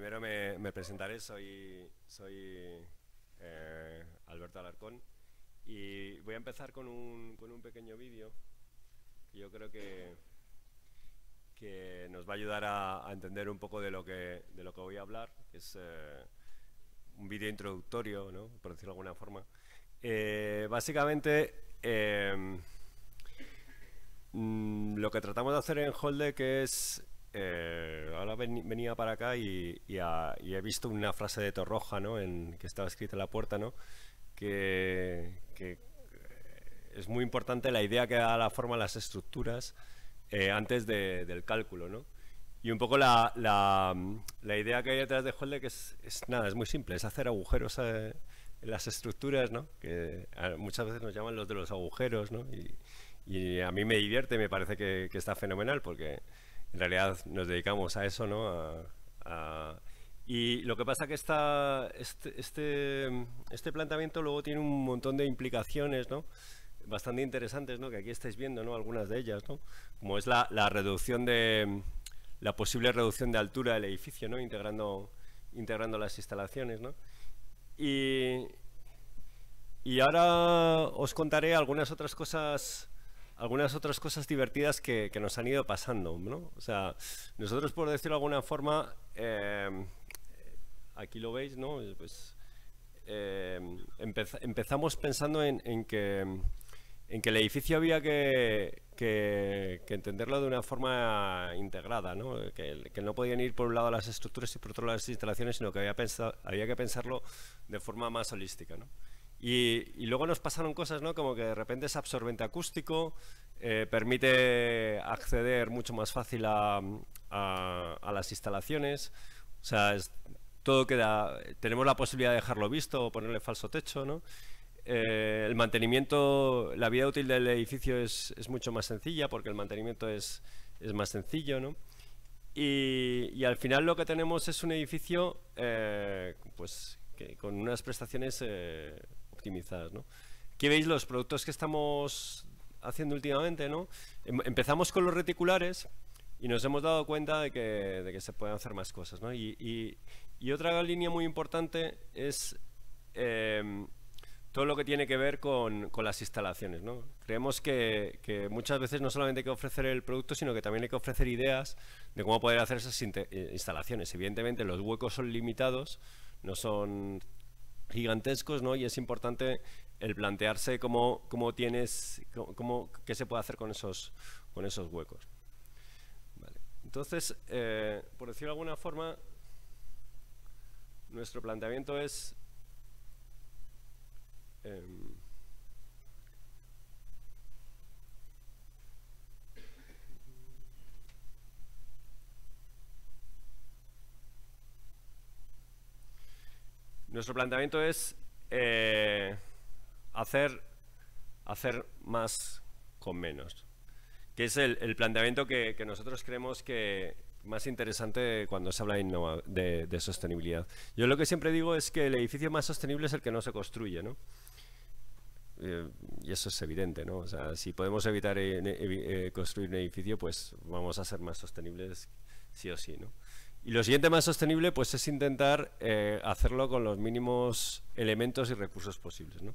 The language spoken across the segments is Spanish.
primero me, presentaré, soy, soy eh, Alberto Alarcón y voy a empezar con un, pequeño vídeo que yo creo que, que nos va a ayudar a, entender un poco de lo que, de lo que voy a hablar, es eh, un vídeo introductorio, por decirlo de alguna forma. Eh, básicamente, mm, lo que tratamos de hacer en que es eh, ahora venía para acá y, he visto una frase de Torroja, ¿no? En, que estaba escrita en la puerta, ¿no? Que, eh, es muy importante la idea que da la forma a las estructuras eh, antes del cálculo, ¿no? Y un poco la, idea que hay detrás de que que es nada, es muy simple, es hacer agujeros en las estructuras, ¿no? Que muchas veces nos llaman los de los agujeros, ¿no? Y, a mí me divierte, me parece que, que está fenomenal porque en realidad nos dedicamos a eso, ¿no? y lo que pasa que esta, este, este, este, planteamiento luego tiene un montón de implicaciones, ¿no? Bastante interesantes, ¿no? Que aquí estáis viendo, ¿no? Algunas de ellas, ¿no? Como es la, la reducción de la posible reducción de altura del edificio, ¿no? Integrando, integrando las instalaciones, ¿no? Y, y ahora os contaré algunas otras cosas algunas otras cosas divertidas que, que, nos han ido pasando, ¿no? O sea, nosotros por decirlo de alguna forma, eh, aquí lo veis, ¿no? Pues, eh, empezamos pensando en, en, que, en que el edificio había que, que, entenderlo de una forma integrada, ¿no? Que, que, no podían ir por un lado las estructuras y por otro lado las instalaciones, sino que había, había que pensarlo de forma más holística. ¿no? Y, luego nos pasaron cosas, ¿no? Como que de repente es absorbente acústico, eh, permite acceder mucho más fácil a, las instalaciones. O sea, es, todo queda. Tenemos la posibilidad de dejarlo visto o ponerle falso techo, ¿no? Eh, el mantenimiento, la vida útil del edificio es, es mucho más sencilla porque el mantenimiento es, es más sencillo, ¿no? Y, al final lo que tenemos es un edificio eh, pues, con unas prestaciones Aquí veis los productos que estamos haciendo últimamente. Em, empezamos con los reticulares y nos hemos dado cuenta de que, se pueden hacer más cosas. Y, otra línea muy importante es em, todo lo que tiene que ver con, las instalaciones. Creemos que, que, muchas veces no solamente hay que ofrecer el producto, sino que también hay que ofrecer ideas de cómo poder hacer esas eh, instalaciones. Evidentemente los huecos son limitados, no son gigantescos, ¿no? Y es importante el plantearse cómo, cómo tienes, cómo, qué se puede hacer con esos, con esos huecos. Entonces, eh, por decirlo de alguna forma, nuestro planteamiento es... Em, Nuestro planteamiento es eh, hacer, hacer más con menos, que es el, planteamiento que, nosotros creemos que más interesante cuando se habla de, sostenibilidad. Yo lo que siempre digo es que el edificio más sostenible es el que no se construye, ¿no? Eh, y eso es evidente, ¿no? O sea, si podemos evitar eh, construir un edificio, pues vamos a ser más sostenibles sí o sí, ¿no? Y lo siguiente más sostenible pues es intentar eh, hacerlo con los mínimos elementos y recursos posibles. ¿no?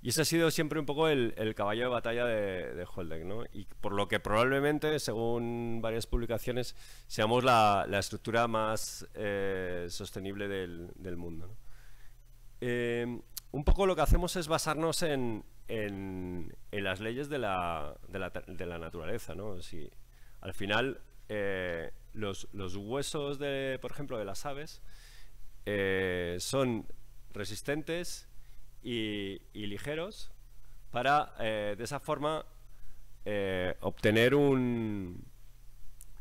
Y ese ha sido siempre un poco el, caballo de batalla de, de ¿no? Y por lo que probablemente, según varias publicaciones, seamos la, la estructura más eh, sostenible del, mundo. Em, un poco lo que hacemos es basarnos en, en, las leyes de la, naturaleza, ¿no? Si, al final, eh, los, huesos, de, por ejemplo, de las aves eh, son resistentes y, ligeros para, eh, de esa forma, obtener un,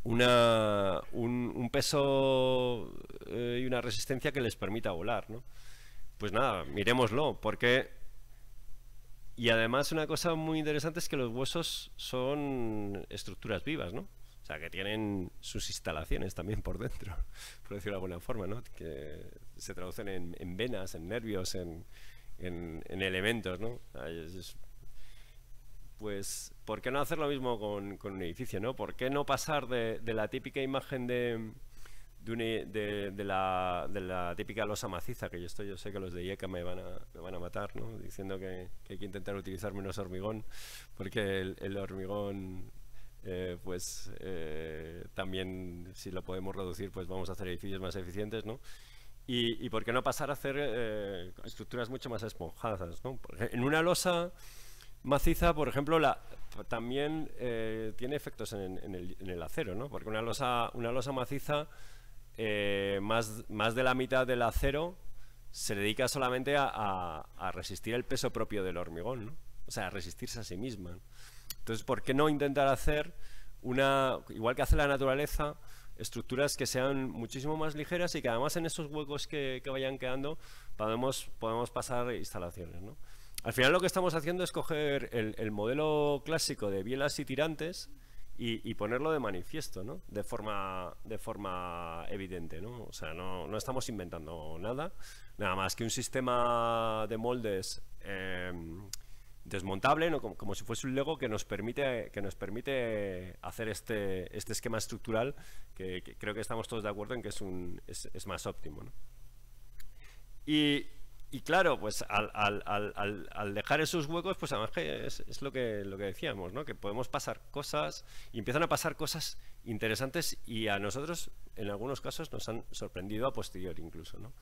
una, un, un peso y una resistencia que les permita volar. ¿no? Pues nada, miremoslo, porque y además una cosa muy interesante es que los huesos son estructuras vivas, ¿no? O sea, que tienen sus instalaciones también por dentro, por decirlo de alguna forma, ¿no? Que se traducen en, venas, en nervios, en, elementos, ¿no? Pues, ¿por qué no hacer lo mismo con, un edificio, no? ¿Por qué no pasar de, la típica imagen e, de, de, la, de, la, típica losa maciza, que yo estoy, yo sé que los de IECA me van a, me van a matar, ¿no? diciendo que, hay que intentar utilizar menos hormigón, porque el hormigón eh, pues eh, también si lo podemos reducir, pues vamos a hacer edificios más eficientes, Y, y por qué no pasar a hacer eh, estructuras mucho más esponjadas, En una losa maciza, por ejemplo, la, también tiene efectos en, el, acero, ¿no? Porque una losa, una losa maciza, más, de la mitad del acero se dedica solamente a, resistir el peso propio del hormigón, O sea, a resistirse a sí misma. Entonces, ¿por qué no intentar hacer una, igual que hace la naturaleza, estructuras que sean muchísimo más ligeras y que además en esos huecos que, vayan quedando podemos, podemos pasar instalaciones, ¿no? Al final lo que estamos haciendo es coger el, modelo clásico de bielas y tirantes y, ponerlo de manifiesto, ¿no? De forma, de forma evidente, ¿no? O sea, no, estamos inventando nada, nada más que un sistema de moldes em, desmontable, como, si fuese un Lego que nos permite, que nos permite hacer este, este esquema estructural que, creo que estamos todos de acuerdo en que es, un, es, más óptimo. Y, claro, pues al, dejar esos huecos, pues además es, lo, que, lo que decíamos, que podemos pasar cosas y empiezan a pasar cosas interesantes y a nosotros en algunos casos nos han sorprendido a posteriori incluso. ¿no?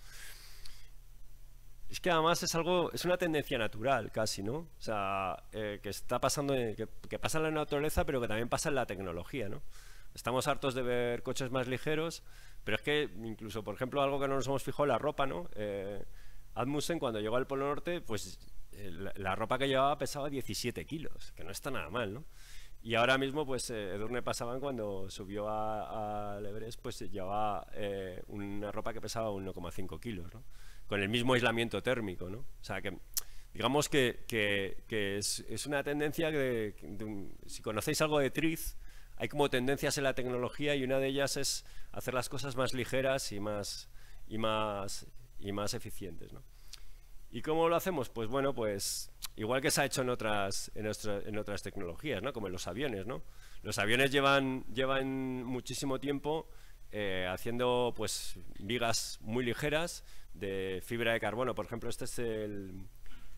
Es que además es algo, es una tendencia natural casi, ¿no? O sea, eh, que está pasando, que, pasa en la naturaleza, pero que también pasa en la tecnología, ¿no? Estamos hartos de ver coches más ligeros, pero es que incluso, por ejemplo, algo que no nos hemos fijado, la ropa, ¿no? Eh, cuando llegó al Polo Norte, pues eh, la, ropa que llevaba pesaba 17 kilos, que no está nada mal, ¿no? Y ahora mismo, pues eh, Edurne Pasaban cuando subió al Everest, pues llevaba una ropa que pesaba 1,5 kilos, ¿no? con el mismo aislamiento térmico, ¿no? O sea, que digamos que, es, una tendencia que, si conocéis algo de Triz, hay como tendencias en la tecnología y una de ellas es hacer las cosas más ligeras y más, y más, y más eficientes, ¿Y cómo lo hacemos? Pues bueno, pues igual que se ha hecho en otras, en, otras tecnologías, ¿no? Como en los aviones, ¿no? Los aviones llevan, llevan muchísimo tiempo eh, haciendo pues vigas muy ligeras, de fibra de carbono. Por ejemplo, este es el,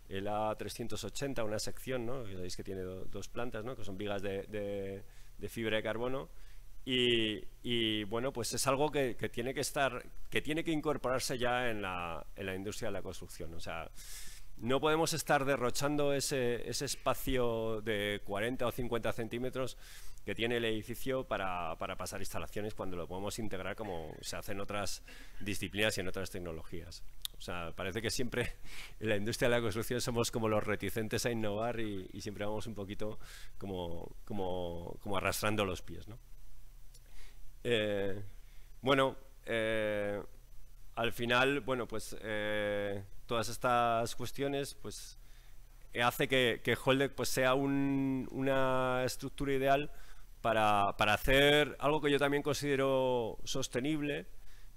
el A380, una sección, ¿no? Veis que tiene dos plantas, Que son vigas de, de, fibra de carbono. Y, bueno, pues es algo que, tiene que estar, que tiene que incorporarse ya en la, en la industria de la construcción. O sea, no podemos estar derrochando ese, ese espacio de 40 o 50 centímetros que tiene el edificio para, pasar instalaciones cuando lo podemos integrar como se hace en otras disciplinas y en otras tecnologías. O sea, parece que siempre en la industria de la construcción somos como los reticentes a innovar y, siempre vamos un poquito como, arrastrando los pies. Eh, bueno, eh, al final, bueno, pues eh, todas estas cuestiones, pues hace que, que pues, sea una estructura ideal para, para hacer algo que yo también considero sostenible,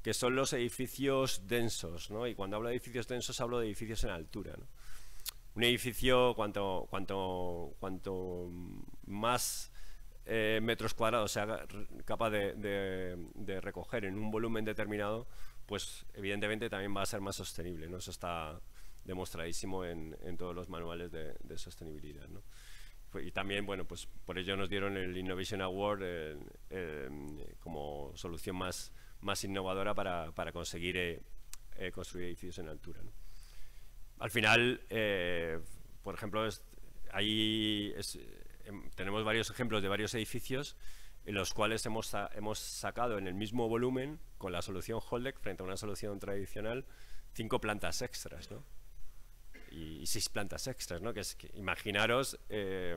que son los edificios densos, ¿no? Y cuando hablo de edificios densos hablo de edificios en altura, Un edificio cuanto, cuanto, cuanto más eh, metros cuadrados sea capaz de, de, recoger en un volumen determinado, pues evidentemente también va a ser más sostenible, ¿no? Eso está demostradísimo en, en todos los manuales de, de sostenibilidad, ¿no? y también, bueno, pues por ello nos dieron el Innovation Award eh, eh, como solución más, innovadora para, conseguir eh, construir edificios en altura. Al final, por ejemplo, ahí em, tenemos varios ejemplos de varios edificios en los cuales hemos, hemos sacado en el mismo volumen, con la solución Holdec frente a una solución tradicional, cinco plantas extras, ¿no? y, seis plantas extras, ¿no? Que es imaginaros eh,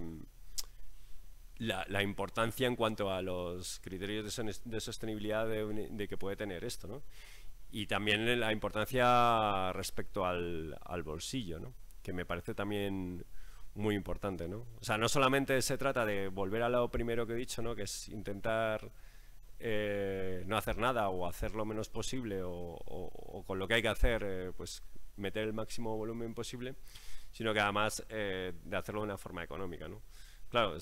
la, importancia en cuanto a los criterios de, sostenibilidad de, que puede tener esto, ¿no? Y también la importancia respecto al, bolsillo, ¿no? Que me parece también muy importante, ¿no? O sea, no solamente se trata de volver a lo primero que he dicho, ¿no? Que es intentar eh, no hacer nada o hacer lo menos posible o, con lo que hay que hacer, eh, pues meter el máximo volumen posible, sino que además eh, de hacerlo de una forma económica. ¿no? Claro,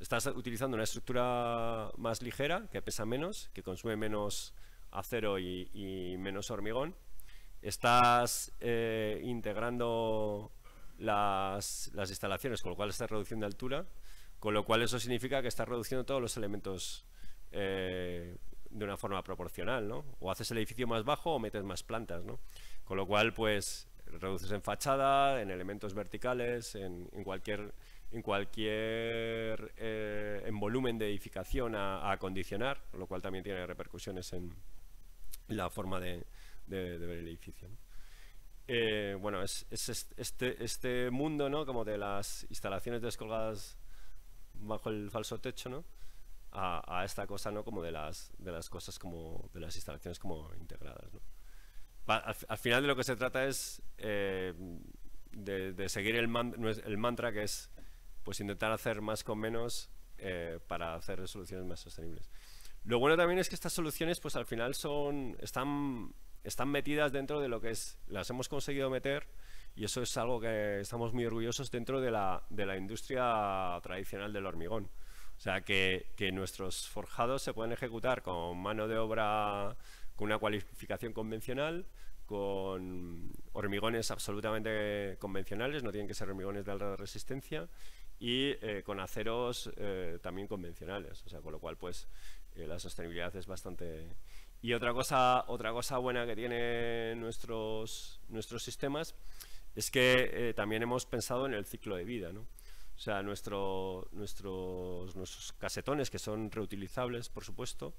estás utilizando una estructura más ligera, que pesa menos, que consume menos acero y, menos hormigón. Estás eh, integrando las, instalaciones, con lo cual estás reduciendo altura, con lo cual eso significa que estás reduciendo todos los elementos eh, de una forma proporcional, ¿no? O haces el edificio más bajo o metes más plantas, ¿no? Con lo cual, pues reduces en fachada, en elementos verticales, en, cualquier, en, cualquier eh, en volumen de edificación a, condicionar, lo cual también tiene repercusiones en la forma de, ver el edificio. Eh, bueno, es, este, este mundo, ¿no? Como de las instalaciones descolgadas bajo el falso techo, ¿no? A, esta cosa, ¿no? Como de las, de las cosas como, de las instalaciones como integradas, ¿no? al, final de lo que se trata es eh, de, seguir el, el, mantra que es pues intentar hacer más con menos eh, para hacer soluciones más sostenibles. Lo bueno también es que estas soluciones pues al final son están, están metidas dentro de lo que es, las hemos conseguido meter y eso es algo que estamos muy orgullosos dentro de la, de la industria tradicional del hormigón. O sea, que, que nuestros forjados se pueden ejecutar con mano de obra con una cualificación convencional, con hormigones absolutamente convencionales, no tienen que ser hormigones de alta resistencia, y eh, con aceros eh, también convencionales, o sea, con lo cual pues eh, la sostenibilidad es bastante... Y otra cosa, otra cosa buena que tienen nuestros, nuestros sistemas es que también hemos pensado en el ciclo de vida, ¿no? O sea, nuestro, nuestros, nuestros casetones, que son reutilizables, por supuesto,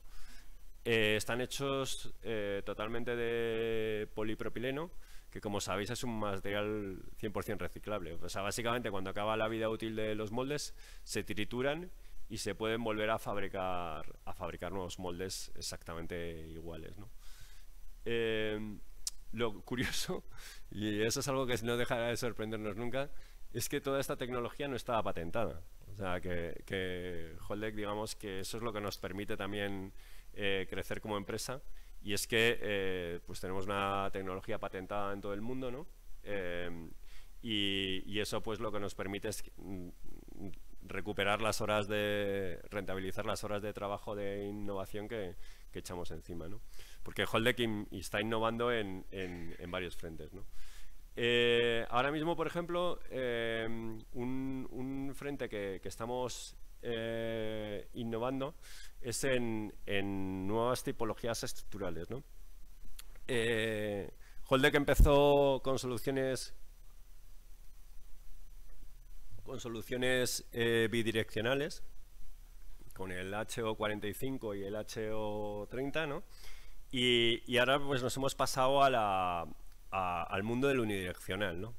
eh, están hechos eh, totalmente de polipropileno, que como sabéis es un material 100% reciclable. O sea, básicamente cuando acaba la vida útil de los moldes, se trituran y se pueden volver a fabricar, a fabricar nuevos moldes exactamente iguales. Eh, lo curioso, y eso es algo que no dejará de sorprendernos nunca, es que toda esta tecnología no estaba patentada. O sea, que, que digamos que eso es lo que nos permite también eh, crecer como empresa y es que eh, pues tenemos una tecnología patentada en todo el mundo, ¿no? Eh, y, eso pues lo que nos permite es mm, recuperar las horas de, rentabilizar las horas de trabajo de innovación que, echamos encima, ¿no? Porque Holdeck está innovando en, varios frentes, ¿no? ahora mismo, por ejemplo, un, un, frente que, que estamos eh, innovando es en, nuevas tipologías estructurales. ¿no? Eh, empezó con soluciones con soluciones eh, bidireccionales, con el HO45 y el HO30, ¿no? Y, ahora pues nos hemos pasado al mundo del unidireccional, ¿no?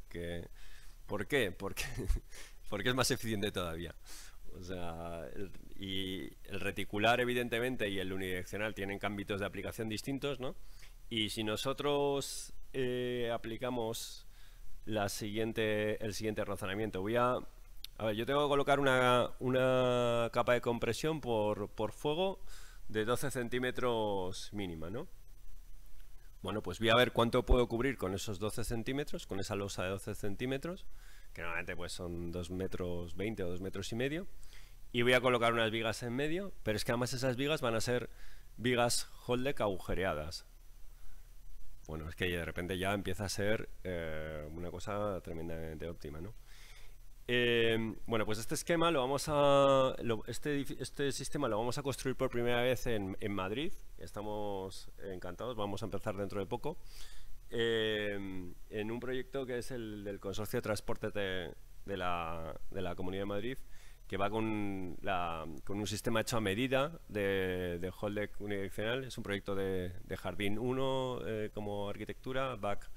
¿Por qué? porque es más eficiente todavía. O sea, y el reticular, evidentemente, y el unidireccional tienen ámbitos de aplicación distintos, ¿no? Y si nosotros eh, aplicamos la siguiente, el siguiente razonamiento, voy a. yo tengo que colocar una, capa de compresión por, fuego de 12 centímetros mínima, ¿no? Bueno, pues voy a ver cuánto puedo cubrir con esos 12 centímetros, con esa losa de 12 centímetros, que normalmente pues son 2 metros 20 o 2 metros y medio y voy a colocar unas vigas en medio, pero es que además esas vigas van a ser vigas Holdec agujereadas. Bueno, es que de repente ya empieza a ser eh, una cosa tremendamente óptima, eh, bueno, pues este esquema lo vamos a. Este, este, sistema lo vamos a construir por primera vez en, Madrid. Estamos encantados, vamos a empezar dentro de poco. Eh, en un proyecto que es el del Consorcio de Transporte de la Comunidad de Madrid que va con, un sistema hecho a medida de, de Holdec unidireccional. Es un proyecto de, Jardín 1 eh, como arquitectura, BAC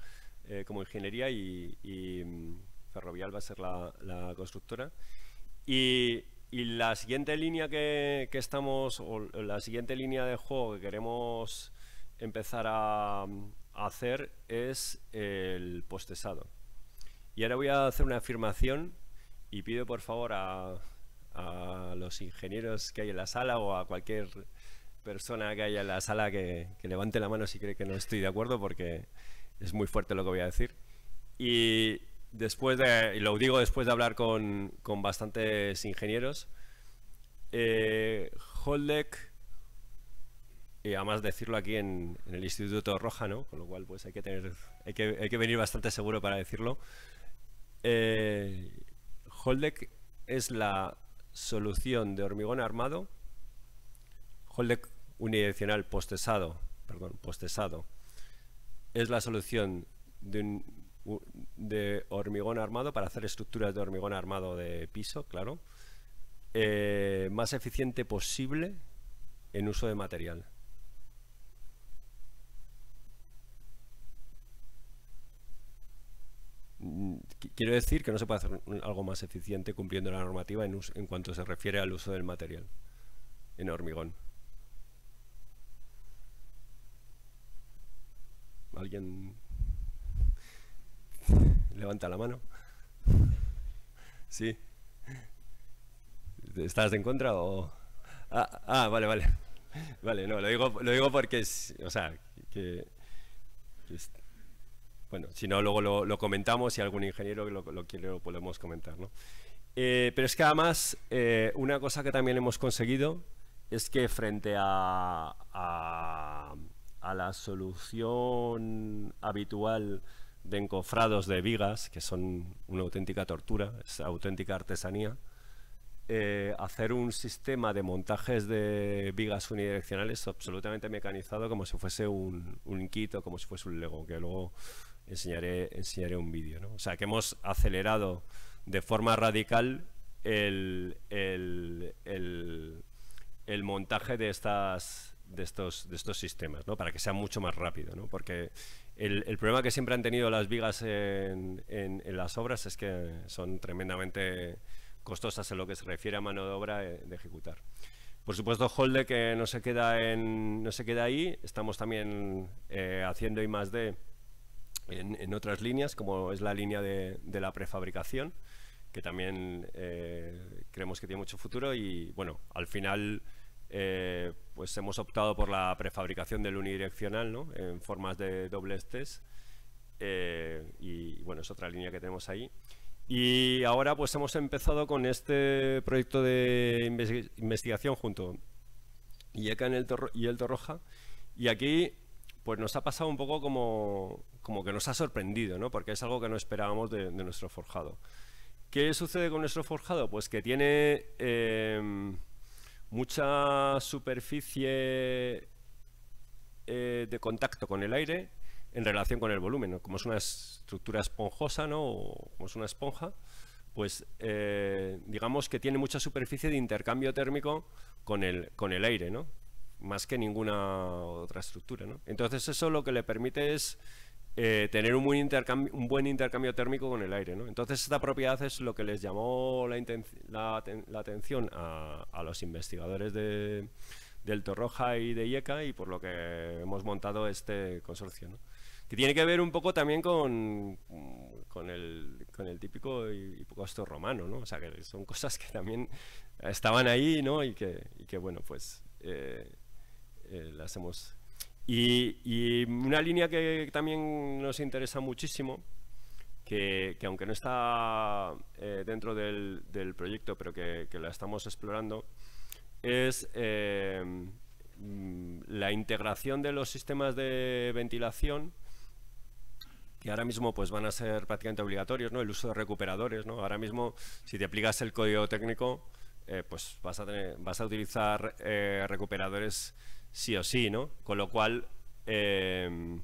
eh, como ingeniería y, mm, Ferrovial va a ser la, constructora. Y, la siguiente línea que, estamos, o la siguiente línea de juego que queremos empezar a, a hacer es el postesado. Y ahora voy a hacer una afirmación y pido por favor a a los ingenieros que hay en la sala o a cualquier persona que haya en la sala que, levante la mano si cree que no estoy de acuerdo porque es muy fuerte lo que voy a decir. Y después de, lo digo después de hablar con, bastantes ingenieros, eh, Holdec, y además decirlo aquí en, el Instituto Roja, con lo cual pues hay que, tener, hay que, venir bastante seguro para decirlo, eh, Holdec es la solución de hormigón armado, Holdec unidireccional postesado, perdón, postesado, es la solución de, de hormigón armado para hacer estructuras de hormigón armado de piso, claro, eh, más eficiente posible en uso de material. Mm, quiero decir que no se puede hacer algo más eficiente cumpliendo la normativa en, cuanto se refiere al uso del material en hormigón. ¿Alguien levanta la mano? Sí. ¿Estás en contra o...? Ah, ah vale, vale. Vale, no, lo digo, lo digo porque, es, sea, que, es, bueno, si no, luego lo, comentamos y algún ingeniero lo, lo quiere lo podemos comentar. ¿no? Eh, pero es que además, eh, una cosa que también hemos conseguido es que frente a, a, la solución habitual de encofrados de vigas, que son una auténtica tortura, es auténtica artesanía, eh, hacer un sistema de montajes de vigas unidireccionales absolutamente mecanizado como si fuese un, un kit o como si fuese un Lego, que luego enseñaré, enseñaré un vídeo. O sea, que hemos acelerado de forma radical el, montaje de, estas, de, estos, de estos sistemas, para que sea mucho más rápido. Porque el, problema que siempre han tenido las vigas en, las obras es que son tremendamente costosas en lo que se refiere a mano de obra eh, de ejecutar. Por supuesto, Holde, que no se queda, en, no se queda ahí. Estamos también eh, haciendo I más de en, otras líneas, como es la línea de, la prefabricación, que también eh, creemos que tiene mucho futuro y bueno, al final eh, pues hemos optado por la prefabricación del unidireccional en formas de dobles test eh, y bueno, es otra línea que tenemos ahí. Y ahora pues hemos empezado con este proyecto de investigación junto IECA en el y el Torroja y aquí pues nos ha pasado un poco como, que nos ha sorprendido, ¿no? Porque es algo que no esperábamos de, nuestro forjado. ¿Qué sucede con nuestro forjado? Pues que tiene em, mucha superficie eh, de contacto con el aire en relación con el volumen. Como es una estructura esponjosa, ¿no? O como es una esponja, pues eh, digamos que tiene mucha superficie de intercambio térmico con el, con el aire, ¿no? más que ninguna otra estructura. ¿no? Entonces eso lo que le permite es eh, tener un buen, intercambio, un buen intercambio térmico con el aire. ¿no? Entonces esta propiedad es lo que les llamó la, la, atención a, los investigadores de, del Torroja y de IECA y por lo que hemos montado este consorcio. ¿no? que tiene que ver un poco también con, con, el, con el típico hipocausto romano, ¿no? O sea, que son cosas que también estaban ahí, ¿no? Y que, que bueno, pues eh, eh, y, una línea que también nos interesa muchísimo, que, aunque no está eh, dentro del, proyecto, pero que, la estamos explorando, es eh, mm, la integración de los sistemas de ventilación que ahora mismo pues van a ser prácticamente obligatorios, ¿no? El uso de recuperadores, ¿no? Ahora mismo, si te aplicas el código técnico, pues vas a, tener, vas a utilizar recuperadores sí o sí, ¿no? Con lo cual, em,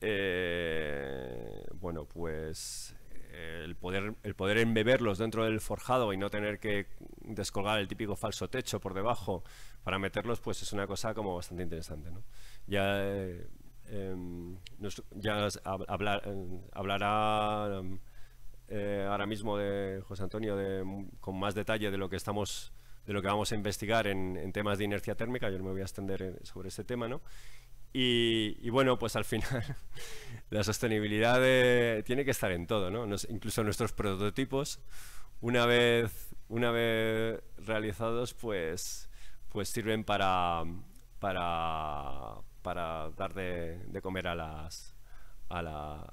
eh, bueno, pues el poder, el poder embeberlos dentro del forjado y no tener que descolgar el típico falso techo por debajo para meterlos, pues es una cosa como bastante interesante, ¿no? Ya... Em, hablará em, eh, ahora mismo de José Antonio con más detalle de lo que estamos de lo que vamos a investigar en, temas de inercia térmica. Yo no me voy a extender eh, sobre ese tema, ¿no? Y, bueno, pues al final la sostenibilidad eh, tiene que estar en todo, ¿no? incluso nuestros prototipos, una vez, una vez realizados, pues, pues sirven para, para, para dar de, comer a las, a,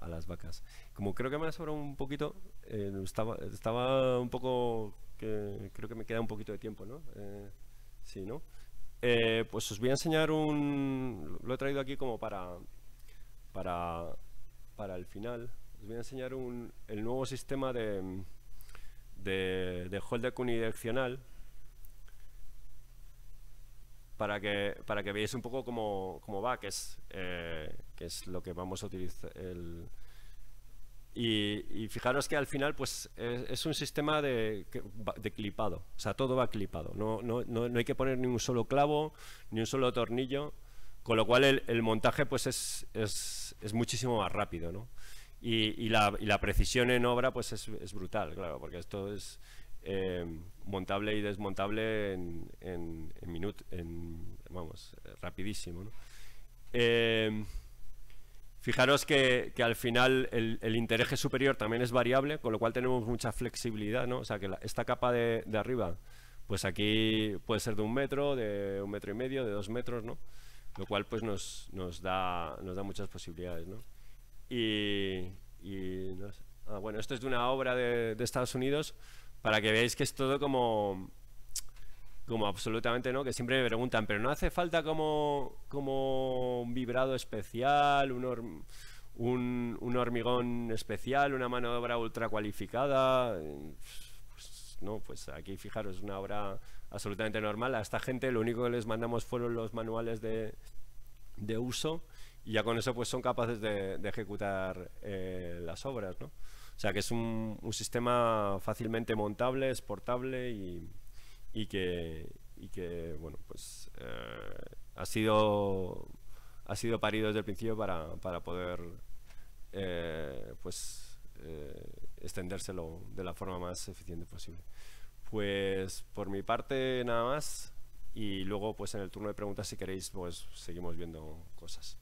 las vacas. Como creo que me ha sobrado un poquito, eh, estaba, estaba un poco creo que me queda un poquito de tiempo, ¿no? Eh, sí, ¿no? Eh, pues os voy a enseñar un... Lo he traído aquí como para, para, para el final. Os voy a enseñar un, el nuevo sistema de, de, de holder unidireccional para que, para que veáis un poco cómo, cómo va, que es, eh, que es lo que vamos a utilizar, el, y, fijaros que al final pues es, un sistema de, de, clipado, o sea, todo va clipado, no, no, no, no, hay que poner ni un solo clavo, ni un solo tornillo, con lo cual el, montaje pues es, muchísimo más rápido, ¿no? Y, la, y la, precisión en obra pues es, brutal, claro, porque esto es eh, montable y desmontable en, en, minutos, vamos, rapidísimo, eh, Fijaros que, al final el, el, superior también es variable, con lo cual tenemos mucha flexibilidad, ¿no? O sea que esta capa de, arriba, pues aquí puede ser de un metro, de un metro y medio, de dos metros, ¿no? Lo cual pues nos, da, nos da muchas posibilidades, ¿no? Y, ah, bueno, esto es de una obra de, de Estados Unidos, para que veáis que es todo como como absolutamente no, que siempre me preguntan, pero no hace falta como, como un vibrado especial, un, hormigón especial, una mano de obra ultra cualificada. Pues, no, pues aquí fijaros, es una obra absolutamente normal. A esta gente lo único que les mandamos fueron los manuales de, de uso y ya con eso pues son capaces de, ejecutar eh, las obras, ¿no? O sea que es un, un sistema fácilmente montable, exportable y, y que, y que bueno, pues eh, ha, sido, ha sido parido desde el principio para, poder eh, pues, eh, extendérselo de la forma más eficiente posible. Pues por mi parte nada más y luego pues en el turno de preguntas si queréis pues seguimos viendo cosas.